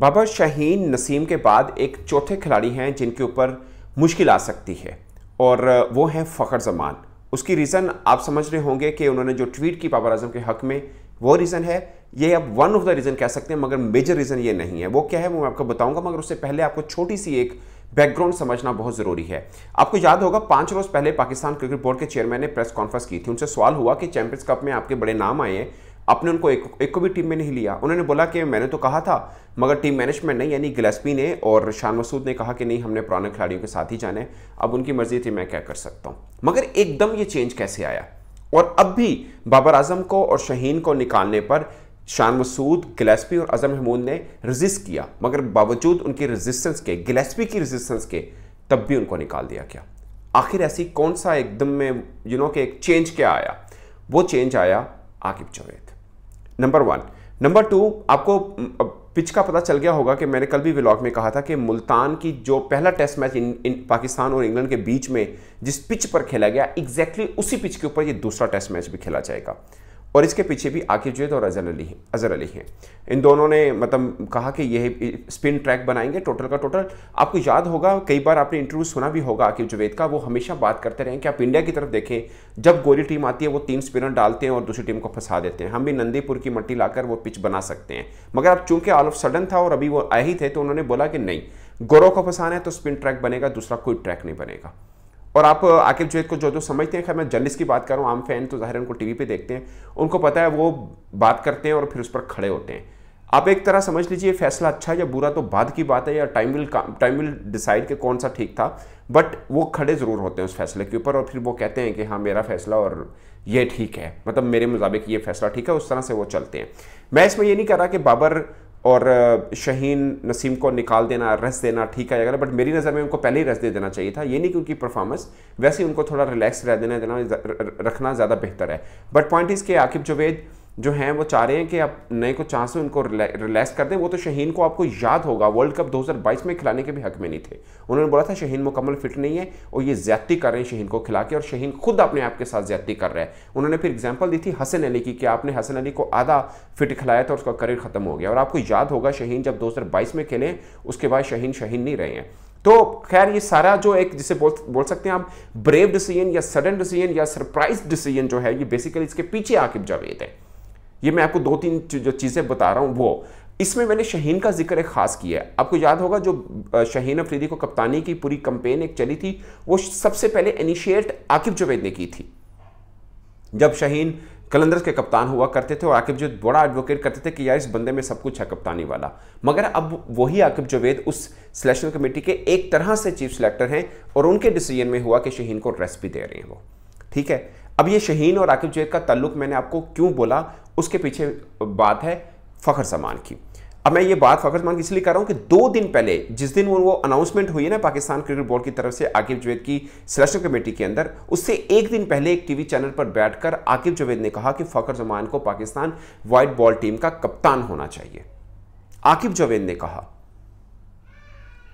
बाबर शाहीन नसीम के बाद एक चौथे खिलाड़ी हैं जिनके ऊपर मुश्किल आ सकती है और वो हैं फ़खर जमान उसकी रीज़न आप समझ रहे होंगे कि उन्होंने जो ट्वीट की बाबर अजम के हक़ में वो रीज़न है ये आप वन ऑफ द रीज़न कह सकते हैं मगर मेजर रीज़न ये नहीं है वो क्या है वो मैं आपको बताऊंगा मगर उससे पहले आपको छोटी सी एक बैकग्राउंड समझना बहुत ज़रूरी है आपको याद होगा पाँच रोज़ पहले पाकिस्तान क्रिकेट बोर्ड के चेयरमैन ने प्रेस कॉन्फ्रेंस की थी उनसे सवाल हुआ कि चैंपियंस कप में आपके बड़े नाम आए हैं आपने उनको एक एक को भी टीम में नहीं लिया उन्होंने बोला कि मैंने तो कहा था मगर टीम मैनेजमेंट ने यानी गिलेस्पी ने और शान मसूद ने कहा कि नहीं हमने पुराने खिलाड़ियों के साथ ही जाने अब उनकी मर्जी थी मैं क्या कर सकता हूँ मगर एकदम ये चेंज कैसे आया और अब भी बाबर आजम को और शहीन को निकालने पर शान मसूद गिलेस्पी और अजम महमूद ने रजिस्ट किया मगर बावजूद उनकी रजिस्टेंस के गिलेस्पी की रजिस्टेंस के तब भी उनको निकाल दिया क्या आखिर ऐसी कौन सा एकदम में यू नो कि एक चेंज क्या आया वो चेंज आया Aqib Chaubey number one number two आपको पिच का पता चल गया होगा कि मैंने कल भी व्लॉग में कहा था कि मुल्तान की जो पहला test match in, in Pakistan और इंग्लैंड के बीच में जिस पिच पर खेला गया एग्जैक्टली exactly उसी पिच के ऊपर ये दूसरा टेस्ट मैच भी खेला जाएगा और इसके पीछे भी आकिब जैद और तो अजहर अली अजहर अली हैं इन दोनों ने मतलब कहा कि यह स्पिन ट्रैक बनाएंगे टोटल का टोटल आपको याद होगा कई बार आपने इंटरव्यू सुना भी होगा आकिब जुवेद का वो हमेशा बात करते रहें कि आप इंडिया की तरफ देखें जब गोली टीम आती है वो तीन स्पिनर डालते हैं और दूसरी टीम को फंसा देते हैं हम भी नंदीपुर की मट्टी लाकर वो पिच बना सकते हैं मगर अब चूंकि ऑल ऑफ सडन था और अभी वो आए ही थे तो उन्होंने बोला कि नहीं गोरों को फंसाना है तो स्पिन ट्रैक बनेगा दूसरा कोई ट्रैक नहीं बनेगा और आप आकिब जुवेद को जो जो समझते हैं खैर मैं जर्नलिस्ट की बात कर रहा हूँ आम फैन तो ज़ाहिर उनको टी वी पर देखते हैं उनको पता है वो बात करते हैं और फिर उस पर खड़े होते हैं आप एक तरह समझ लीजिए फैसला अच्छा या बुरा तो बाद की बात है या time will time will decide कि कौन सा ठीक था बट वो खड़े ज़रूर होते हैं उस फैसले के ऊपर और फिर वो कहते हैं कि हाँ मेरा फैसला और ये ठीक है मतलब मेरे मुताबिक ये फैसला ठीक है उस तरह से वो चलते हैं मैं इसमें ये नहीं कह रहा कि बाबर और शहीन नसीम को निकाल देना रेस्ट देना ठीक है अगर बट मेरी नज़र में उनको पहले ही रेस्ट दे देना चाहिए था ये नहीं कि उनकी परफॉर्मेंस वैसे ही उनको थोड़ा रिलैक्स रह देना देना रखना ज़्यादा बेहतर है बट पॉइंट के आकिब जवेद जो हैं वो चाह रहे हैं कि आप नए को चांस में उनको रिलैक्स कर दें वो तो शहीन को आपको याद होगा वर्ल्ड कप 2022 में खिलाने के भी हक में नहीं थे उन्होंने बोला था शहीन मुकम्मल फिट नहीं है और ये ज्यादती कर रहे हैं शहीन को खिला के और शहीन खुद अपने आप के साथ ज्यादती कर रहा है उन्होंने फिर एग्जाम्पल दी थी हसन अली की कि आपने हसन अली को आधा फिट खिलाया था उसका करियर खत्म हो गया और आपको याद होगा शहीन जब दो में खेले उसके बाद शहीन शहीन नहीं रहे हैं तो खैर ये सारा जो एक जिसे बोल बोल सकते हैं आप ब्रेव डिसीजन या सडन डिसीजन या सरप्राइज डिसीजन जो है ये बेसिकली इसके पीछे आकिब जावेद है ये मैं आपको दो तीन जो चीज़ें बता रहा हूँ वो इसमें मैंने शहीन का जिक्र एक ख़ास किया है आपको याद होगा जो शहीन अफरीदी को कप्तानी की पूरी कंपेन एक चली थी वो सबसे पहले इनिशिएट आकिब जुवेद ने की थी जब शहीन कलंदर के कप्तान हुआ करते थे और आकिब जुवेद बड़ा एडवोकेट करते थे कि यार इस बंदे में सब कुछ है कप्तानी वाला मगर अब वही आकिब जुवेद उस सिलेक्शन कमेटी के एक तरह से चीफ सिलेक्टर हैं और उनके डिसीजन में हुआ कि शहीन को रेस्ट भी दे रहे हैं वो ठीक है अब ये शहीन और आकिब जुवेद का तल्लुक मैंने आपको क्यों बोला उसके पीछे बात है फ़खर समान की अब मैं ये बात फ़खर समान इसलिए कर रहा हूँ कि दो दिन पहले जिस दिन वो अनाउंसमेंट हुई है ना पाकिस्तान क्रिकेट बोर्ड की तरफ से आकिब जुवेद की सिलेक्शन कमेटी के अंदर उससे एक दिन पहले एक टीवी चैनल पर बैठकर आकिब जुवेद ने कहा कि फ़खर जमान को पाकिस्तान वाइट बॉल टीम का कप्तान होना चाहिए आकिब जुवेद ने कहा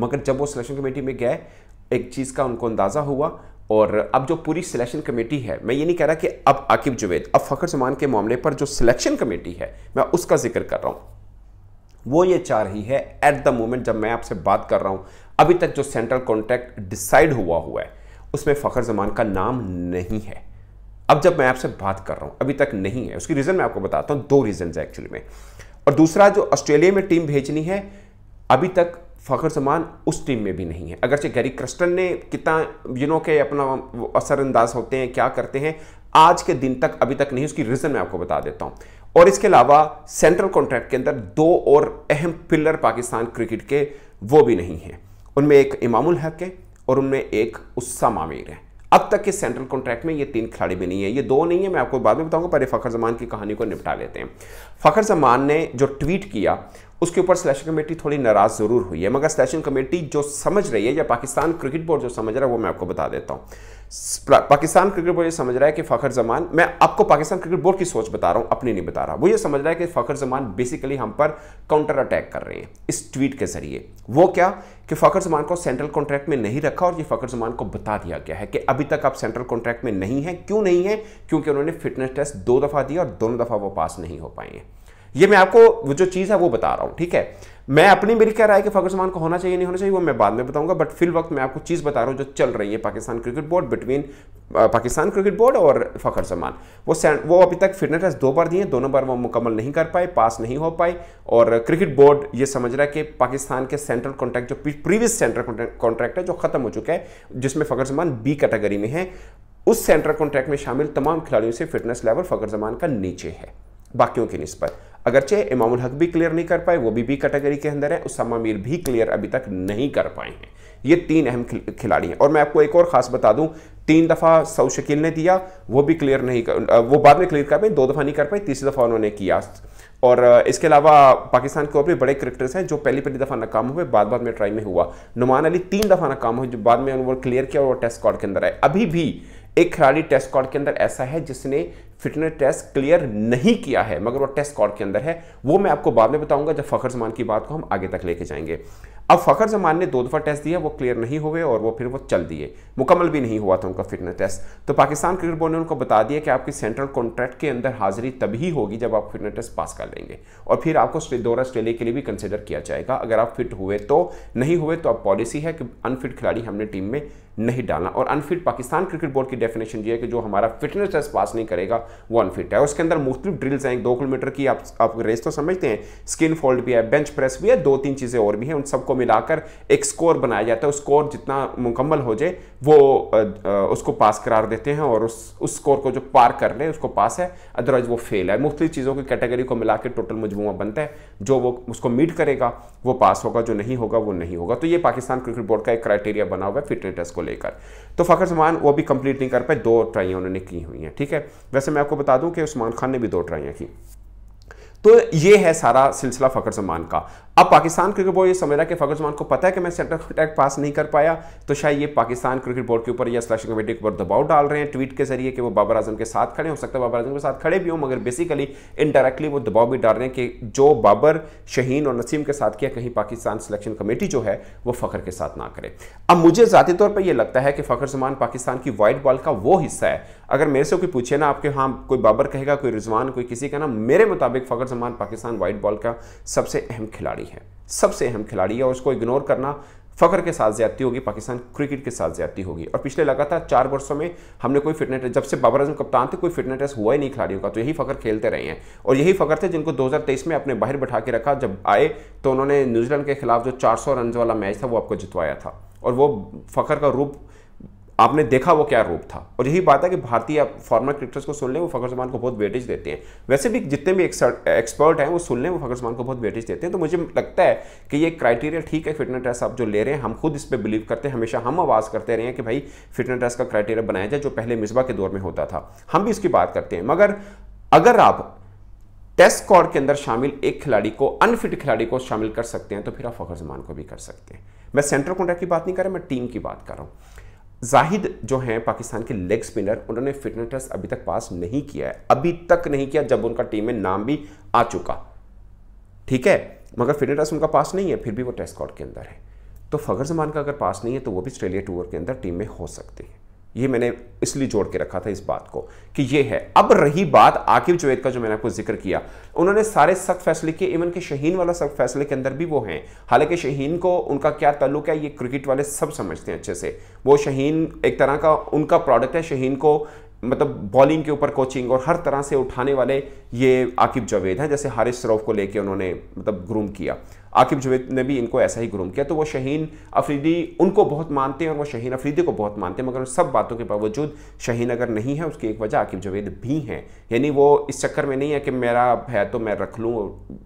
मगर जब वो सिलेक्शन कमेटी में गए एक चीज़ का उनको अंदाज़ा हुआ और अब जो पूरी सिलेक्शन कमेटी है मैं ये नहीं कह रहा कि अब आकिब जुवेद अब फ़खर जमान के मामले पर जो सिलेक्शन कमेटी है मैं उसका जिक्र कर रहा हूँ वो ये चाह रही है एट द मोमेंट जब मैं आपसे बात कर रहा हूँ अभी तक जो सेंट्रल कॉन्ट्रैक्ट डिसाइड हुआ हुआ है उसमें फ़खर जमान का नाम नहीं है अब जब मैं आपसे बात कर रहा हूँ अभी तक नहीं है उसकी रीज़न मैं आपको बताता हूँ दो रीज़न है एक्चुअली में और दूसरा जो ऑस्ट्रेलिया में टीम भेजनी है अभी तक फ़खर जमान उस टीम में भी नहीं है अगरचे गैरी क्रिस्टन ने कितना यूनो के अपना असरअंदाज होते हैं क्या करते हैं आज के दिन तक अभी तक नहीं उसकी रीज़न मैं आपको बता देता हूँ और इसके अलावा सेंट्रल कॉन्ट्रैक्ट के अंदर दो और अहम पिलर पाकिस्तान क्रिकेट के वो भी नहीं हैं उनमें एक इमामुल हक है और उनमें एक उस्सा मामिर है अब तक के सेंट्रल कॉन्ट्रैक्ट में ये तीन खिलाड़ी भी नहीं है ये दो नहीं है मैं आपको बाद में बताऊंगा पर फखर जमान की कहानी को निपटा लेते हैं फखर जमान ने जो ट्वीट किया उसके ऊपर सिलेक्शन कमेटी थोड़ी नाराज़ ज़रूर हुई है मगर सिलेक्शन कमेटी जो समझ रही है या पाकिस्तान क्रिकेट बोर्ड जो समझ रहा है वो मैं आपको बता देता हूँ पाकिस्तान क्रिकेट बोर्ड ये समझ रहा है कि फ़खर जमान मैं आपको पाकिस्तान क्रिकेट बोर्ड की सोच बता रहा हूँ अपनी नहीं बता रहा वो ये समझ रहा है कि फ़खर जमान बेसिकली हम पर काउंटर अटैक कर रहे हैं इस ट्वीट के ज़रिए वो क्या कि फ़खर जमान को सेंट्रल कॉन्ट्रैक्ट में नहीं रखा और ये फ़खर जमान को बता दिया गया है कि अभी तक आप सेंट्रल कॉन्ट्रैक्ट में नहीं है क्यों नहीं है क्योंकि उन्होंने फिटनेस टेस्ट दो दफ़ा दिया और दोनों दफ़ा वो पास नहीं हो पाए हैं ये मैं आपको जो चीज़ है वो बता रहा हूँ ठीक है मैं अपनी मेरी कह रहा है कि फखर जमान को होना चाहिए नहीं होना चाहिए वो मैं बाद में बताऊंगा बट फिल वक्त मैं आपको चीज़ बता रहा हूँ जो चल रही है Pakistan cricket board between Pakistan cricket board और फखर जमान वो वो अभी तक फिटनेस टेस्ट दो बार दिए दोनों बार वो मुकम्मल नहीं कर पाए पास नहीं हो पाए और क्रिकेट बोर्ड ये समझ रहा है कि पाकिस्तान के सेंट्रल कॉन्ट्रैक्ट जो प्रीवियस सेंट्रल कॉन्ट्रैक्ट है जो खत्म हो चुका है जिसमें फखर जमान बी कैटेगरी में है उस सेंट्रल कॉन्ट्रैक्ट में शामिल तमाम खिलाड़ियों से फिटनेस लेवल फखर जमान का नीचे है बाकियों की नस्बत अगरचे इमाम हक भी क्लियर नहीं कर पाए वो भी बी कैटेगरी के अंदर है उसामा मीर भी क्लियर अभी तक नहीं कर पाए हैं ये तीन अहम खिलाड़ी हैं और मैं आपको एक और ख़ास बता दूं तीन दफ़ा सऊ शकील ने दिया वो भी क्लियर नहीं कर वो बाद में क्लियर कर पाए दो दफ़ा नहीं कर पाए तीसरी दफ़ा उन्होंने किया और इसके अलावा पाकिस्तान के और भी बड़े क्रिकेटर्स हैं जो पहली पहली दफ़ा नाकाम हुए बाद बाद में ट्राई में हुआ नुमान अली तीन दफ़ा नाकाम हुए जो बाद में उन्होंने क्लियर किया और वो टेस्ट कॉर्ड के अंदर आए अभी भी एक खिलाड़ी टेस्ट कॉर्ड के अंदर ऐसा है जिसने फिटनेस टेस्ट क्लियर नहीं किया है मगर वो टेस्ट कॉर्ड के अंदर है वो मैं आपको बाद में बताऊंगा जब फ़खर जमान की बात को हम आगे तक लेके जाएंगे अब फ़खर जमान ने दो दफ़ा टेस्ट दिया वो क्लियर नहीं हुए और वो फिर वो चल दिए मुकम्मल भी नहीं हुआ था उनका फिटनेस टेस्ट तो पाकिस्तान क्रिकेट बोर्ड ने उनको बता दिया कि आपकी सेंट्रल कॉन्ट्रैक्ट के अंदर हाजिरी तभी होगी जब आप फिटनेस टेस्ट पास कर लेंगे और फिर आपको दौरा ऑस्ट्रेलिया के लिए भी कंसिडर किया जाएगा अगर आप फिट हुए तो नहीं हुए तो अब पॉलिसी है कि अनफिट खिलाड़ी हमने टीम में नहीं डालना और अनफिट पाकिस्तान क्रिकेट बोर्ड की डेफिनेशन ये है कि जो हमारा फिटनेस टेस्ट पास नहीं करेगा वो अनफिट है उसके अंदर मुख्तु ड्रिल्स हैं दो किलोमीटर की आप आप रेस तो समझते हैं स्किन फोल्ड भी है बेंच प्रेस भी है दो तीन चीज़ें और भी हैं उन सबको मिलाकर एक स्कोर बनाया जाता है स्कोर जितना मुकम्मल हो जाए वो उसको पास करार देते हैं और उस उस स्कोर को जो पार कर ले उसको पास है अदरवाइज वो फेल है मुख्तु चीज़ों की कैटेगरी को मिला टोटल मजमू बनता है जो वो उसको मीट करेगा वो पास होगा जो नहीं होगा वो नहीं होगा तो ये पाकिस्तान क्रिकेट बोर्ड का एक क्राइटेरिया बना हुआ है फिटनेस टेस्ट को लेकर तो फ़खर जमान वो भी कंप्लीट नहीं कर पाए दो ट्राइयाँ उन्होंने की हुई हैं ठीक है वैसे मैं आपको बता दूं कि उस्मान खान ने भी दो ट्राइयाँ की तो ये है सारा सिलसिला फ़खर जमान का अब पाकिस्तान क्रिकेट बोर्ड ये समझ रहा है कि जमान को पता है कि मैं सेंटर अटैक पास नहीं कर पाया तो शायद ये पाकिस्तान क्रिकेट बोर्ड के ऊपर या सिलेक्शन कमेटी के ऊपर दबाव डाल रहे हैं ट्वीट के जरिए कि वो बाबर आजम के साथ खड़े हो सकता है बाबर आजम के साथ खड़े भी हों मगर बेसिकली इनडायरेक्टली वो दबाव भी डाल रहे हैं कि जो बाबर शहीन और नसीम के साथ किया कहीं पाकिस्तान सिलेक्शन कमेटी जो है वो फ़खर के साथ ना करे अब मुझे ज़ाती तौर पर यह लगता है कि फ़खर जमान पाकिस्तान की वाइट बॉल का वो हिस्सा है अगर मेरे से कोई पूछे ना आपके हाँ कोई बाबर कहेगा कोई रिजवान कोई किसी का ना मेरे मुताबिक फ़खर जमान पाकिस्तान वाइट बॉल का सबसे अहम खिलाड़ी खिलाड़ी हैं सबसे अहम खिलाड़ी है और उसको इग्नोर करना फ़ख्र के साथ ज्यादती होगी पाकिस्तान क्रिकेट के साथ ज्यादती होगी और पिछले लगातार चार वर्षों में हमने कोई फिटनेस जब से बाबर आजम कप्तान थे कोई फिटनेस हुआ ही नहीं खिलाड़ियों का तो यही फ़ख्र खेलते रहे हैं और यही फ़ख्र थे जिनको 2023 में अपने बाहर बैठा के रखा जब आए तो उन्होंने न्यूजीलैंड के खिलाफ जो चार सौ वाला मैच था वो आपको जितवाया था और वो फ़ख्र का रूप आपने देखा वो क्या रूप था और यही बात है कि भारतीय फॉर्मर क्रिकेटर्स को सुन लें वो फखर जमान को बहुत वेटेज देते हैं वैसे भी जितने भी एक्सपर्ट हैं वो सुन लें वो फखर जमान को बहुत वेटेज देते हैं तो मुझे लगता है कि ये क्राइटेरिया ठीक है फिटनेस टेस्ट आप जो ले रहे हैं हम खुद इस पर बिलीव करते हैं हमेशा हम आवाज़ करते रहे हैं कि भाई फिटनेस टेस्ट का क्राइटेरिया बनाया जाए जो पहले मिसबा के दौर में होता था हम भी इसकी बात करते हैं मगर अगर आप टेस्ट स्कॉर के अंदर शामिल एक खिलाड़ी को अनफिट खिलाड़ी को शामिल कर सकते हैं तो फिर आप फखर जमान को भी कर सकते हैं मैं सेंट्रल कॉन्ट्रैक्ट की बात नहीं कर रहा मैं टीम की बात कर रहा हूँ जाहिद जो हैं पाकिस्तान के लेग स्पिनर उन्होंने फिटनेस टेस्ट अभी तक पास नहीं किया है अभी तक नहीं किया जब उनका टीम में नाम भी आ चुका ठीक है मगर फिटनेस टेस्ट उनका पास नहीं है फिर भी वो टेस्ट कॉर्ड के अंदर है तो फगर जमान का अगर पास नहीं है तो वो भी ऑस्ट्रेलिया टूर के अंदर टीम में हो सकते हैं ये मैंने इसलिए जोड़ के रखा था इस बात को कि ये है अब रही बात आकिब जवेद का जो मैंने आपको जिक्र किया उन्होंने सारे सख्त फैसले किए इवन के शहीन वाला सख्त फैसले के अंदर भी वो हैं हालांकि शहीन को उनका क्या ताल्लुक है ये क्रिकेट वाले सब समझते हैं अच्छे से वो शहीन एक तरह का उनका प्रोडक्ट है शहीन को मतलब बॉलिंग के ऊपर कोचिंग और हर तरह से उठाने वाले ये आकिब जावेद हैं जैसे हारिस सरोफ को लेके उन्होंने मतलब ग्रूम किया आकिब जुवेद ने भी इनको ऐसा ही ग्रूम किया तो वो शहीन अफरीदी उनको बहुत मानते हैं और वो शहीन अफरीदी को बहुत मानते हैं मगर उन सब बातों के बावजूद शहीन अगर नहीं है उसकी एक वजह आकिब जुवेद भी हैं यानी वो इस चक्कर में नहीं है कि मेरा है तो मैं रख लूँ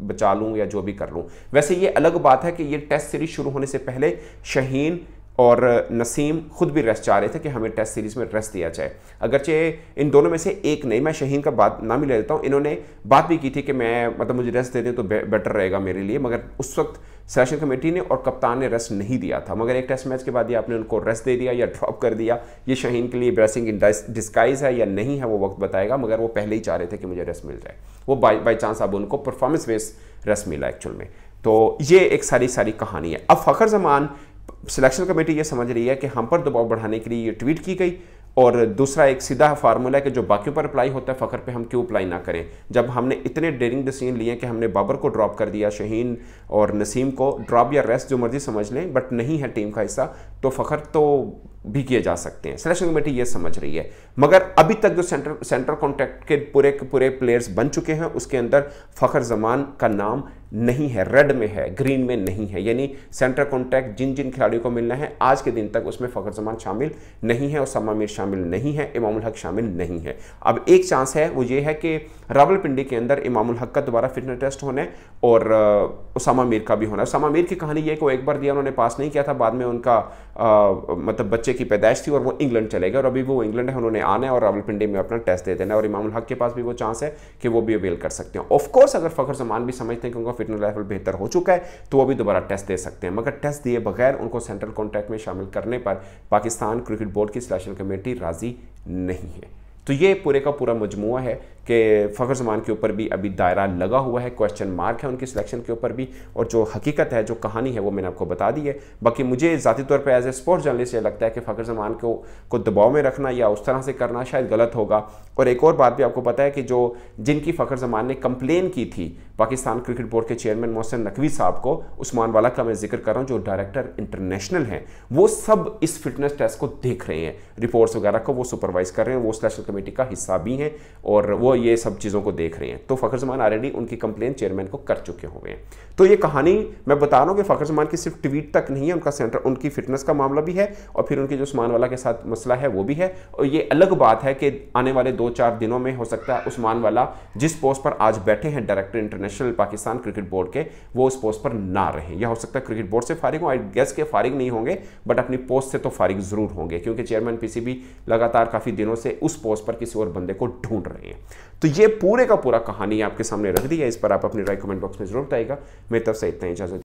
बचा लूँ या जो भी कर लूँ वैसे ये अलग बात है कि ये टेस्ट सीरीज शुरू होने से पहले शहीन और नसीम खुद भी रेस्ट चाह रहे थे कि हमें टेस्ट सीरीज़ में रेस्ट दिया जाए अगरचे इन दोनों में से एक नहीं मैं शहीन का बात नाम ही ले लेता हूँ इन्होंने बात भी की थी कि मैं मतलब मुझे रेस्ट दे दें तो बे, बेटर रहेगा मेरे लिए मगर उस वक्त सेलेक्शन कमेटी ने और कप्तान ने रेस्ट नहीं दिया था मगर एक टेस्ट मैच के बाद ही आपने उनको रेस्ट दे दिया या ड्रॉप कर दिया ये शहीन के लिए ब्रेसिंग इन डिस्काइज है या नहीं है वो वक्त बताएगा मगर वो पहले ही चाह रहे थे कि मुझे रेस्ट मिल जाए वो बाई बाई चांस अब उनको परफॉर्मेंस बेस रेस्ट मिला एक्चुअल में तो ये एक सारी सारी कहानी है अब फ़खर जमान सिलेक्शन कमेटी ये समझ रही है कि हम पर दबाव बढ़ाने के लिए ये ट्वीट की गई और दूसरा एक सीधा फार्मूला है कि जो बाकियों पर अप्लाई होता है फ़खर पे हम क्यों अप्लाई ना करें जब हमने इतने डेरिंग डिसीजन लिए कि हमने बाबर को ड्रॉप कर दिया शहीन और नसीम को ड्रॉप या रेस्ट जो मर्जी समझ लें बट नहीं है टीम का हिस्सा तो फ़खर तो भी किए जा सकते हैं सिलेक्शन कमेटी ये समझ रही है मगर अभी तक जो सेंटर सेंट्रल कॉन्ट्रैक्ट के पूरे के पूरे प्लेयर्स बन चुके हैं उसके अंदर फ़खर जमान का नाम नहीं है रेड में है ग्रीन में नहीं है यानी सेंटर कॉन्ट्रैक्ट जिन जिन खिलाड़ियों को मिलना है आज के दिन तक उसमें फ़खर जमान शामिल नहीं है और मीर शामिल नहीं है इमामुल हक शामिल नहीं है अब एक चांस है वो ये है कि रावलपिंडी के अंदर इमामुल हक का दोबारा फिटनेस टेस्ट होने और उसामा मीर का भी होना उसामा मीर की कहानी ये कि वो एक बार दिया उन्होंने पास नहीं किया था बाद में उनका मतलब बच्चे की पैदाइश थी और वो इंग्लैंड चले गए और अभी वो इंग्लैंड है उन्होंने आना है और रावलपिंडी में अपना टेस्ट दे देना और इमामुल हक के पास भी वो चांस है कि वो भी अवेल कर सकते हैं ऑफकोर्स अगर फखर जमान भी समझते हैं कि उनका फिटनेस लेवल बेहतर हो चुका है तो वो भी दोबारा टेस्ट दे सकते हैं मगर टेस्ट दिए बगैर उनको सेंट्रल कॉन्ट्रैक्ट में शामिल करने पर पाकिस्तान क्रिकेट बोर्ड की सिलेक्शन कमेटी राजी नहीं है तो ये पूरे का पूरा मजमू है के फ़खर जमान के ऊपर भी अभी दायरा लगा हुआ है क्वेश्चन मार्क है उनकी सिलेक्शन के ऊपर भी और जो हकीकत है जो कहानी है वो मैंने आपको बता दी है बाकी मुझे ज़ाती तौर पर एज ए स्पोर्ट्स जर्नलिस्ट ये लगता है कि फ़खर जमान को को दबाव में रखना या उस तरह से करना शायद गलत होगा और एक और बात भी आपको पता है कि जो जिनकी फ़खर जमान ने कंप्लेन की थी पाकिस्तान क्रिकेट बोर्ड के चेयरमैन मोहसिन नकवी साहब को उस्मान वाला का मैं जिक्र कर रहा हूँ जो डायरेक्टर इंटरनेशनल हैं वो सब इस फिटनेस टेस्ट को देख रहे हैं रिपोर्ट्स वगैरह को वो सुपरवाइज कर रहे हैं वो स्पेशल कमेटी का हिस्सा भी हैं और वो ये सब चीज़ों को देख रहे हैं तो फ़खर जमान ऑलरेडी उनकी कंप्लेन चेयरमैन को कर चुके हुए हैं तो ये कहानी मैं बता रहा हूँ कि फ़खर जमान की सिर्फ ट्वीट तक नहीं है उनका सेंटर उनकी फिटनेस का मामला भी है और फिर उनके जो उस्मान वाला के साथ मसला है वो भी है और ये अलग बात है कि आने वाले दो चार दिनों में हो सकता है उस्मान वाला जिस पोस्ट पर आज बैठे हैं director international Pakistan cricket board के वो उस पोस्ट पर ना रहें या हो सकता है क्रिकेट बोर्ड से फारिग हो आई गेस के फारिग नहीं होंगे बट अपनी पोस्ट से तो फारिग ज़रूर होंगे क्योंकि चेयरमैन पी लगातार काफ़ी दिनों से उस पोस्ट पर किसी और बंदे को ढूंढ रहे हैं तो ये पूरे का पूरा कहानी आपके सामने रख दी है इस पर आप अपनी राय कमेंट बॉक्स में जरूर बताएगा मेरी तरफ से इतना इजाजत